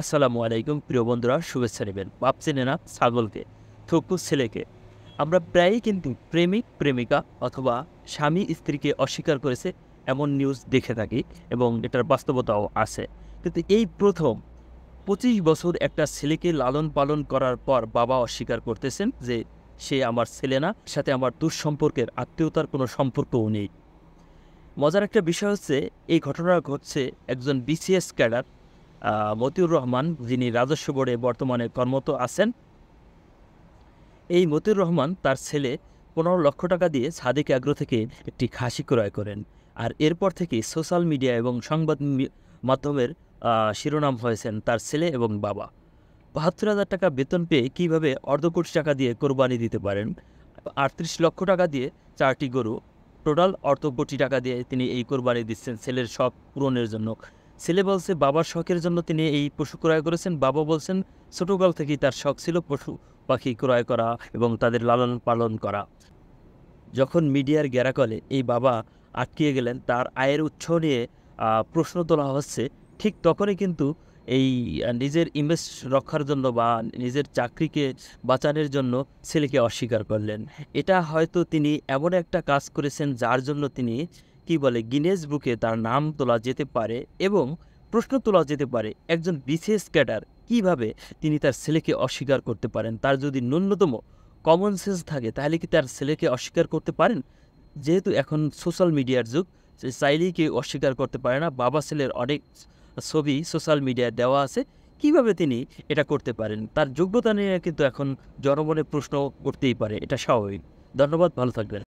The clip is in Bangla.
আসসালামু আলাইকুম প্রিয় বন্ধুরা শুভেচ্ছা নেবেন বাপ চেনে না ছাগলকে থকু ছেলেকে আমরা প্রায়ই কিন্তু প্রেমিক প্রেমিকা অথবা স্বামী স্ত্রীকে অস্বীকার করেছে এমন নিউজ দেখে থাকি এবং এটার বাস্তবতাও আছে কিন্তু এই প্রথম পঁচিশ বছর একটা ছেলেকে লালন পালন করার পর বাবা অস্বীকার করতেছেন যে সে আমার ছেলে না সাথে আমার দুঃসম্পর্কের আত্মীয়তার কোনো সম্পর্কও নেই মজার একটা বিষয় হচ্ছে এই ঘটনা ঘটছে একজন বিসিএস ক্যাডার মতিউর রহমান যিনি রাজস্ব বোর্ডে বর্তমানে কর্মরত আছেন এই মতিউর রহমান তার ছেলে পনেরো লক্ষ টাকা দিয়ে সাদেক আগ্রো থেকে একটি খাসি ক্রয় করেন আর এরপর থেকে সোশ্যাল মিডিয়া এবং সংবাদ মাধ্যমের শিরোনাম হয়েছেন তার ছেলে এবং বাবা বাহাত্তর হাজার টাকা বেতন পেয়ে কিভাবে অর্ধ কোটি টাকা দিয়ে কোরবানি দিতে পারেন আটত্রিশ লক্ষ টাকা দিয়ে চারটি গরু টোটাল অর্ধ কোটি টাকা দিয়ে তিনি এই কোরবানি দিচ্ছেন ছেলের সব পূরণের জন্য ছেলে বলছে বাবার শখের জন্য তিনি এই পশু ক্রয় করেছেন বাবা বলছেন ছোটকাল থেকেই তার শখ ছিল পশু পাখি ক্রয় করা এবং তাদের লালন পালন করা যখন মিডিয়ার গেরাকলে এই বাবা আটকিয়ে গেলেন তার আয়ের উৎস নিয়ে প্রশ্ন তোলা হচ্ছে ঠিক তখনই কিন্তু এই নিজের ইমেজ রক্ষার জন্য বা নিজের চাকরিকে বাঁচানোর জন্য ছেলেকে অস্বীকার করলেন এটা হয়তো তিনি এমন একটা কাজ করেছেন যার জন্য তিনি কি বলে গিনেস বুকে তার নাম তোলা যেতে পারে এবং প্রশ্ন তোলা যেতে পারে একজন বিশেষ ক্যাডার কিভাবে তিনি তার ছেলেকে অস্বীকার করতে পারেন তার যদি ন্যূনতম কমন সেন্স থাকে তাহলে কি তার ছেলেকে অস্বীকার করতে পারেন যেহেতু এখন সোশ্যাল মিডিয়ার যুগ সে চাইলেই কেউ অস্বীকার করতে পারে না বাবা ছেলের অনেক ছবি সোশ্যাল মিডিয়ায় দেওয়া আছে কিভাবে তিনি এটা করতে পারেন তার যোগ্যতা নিয়ে কিন্তু এখন জনমনে প্রশ্ন করতেই পারে এটা স্বাভাবিক ধন্যবাদ ভালো থাকবেন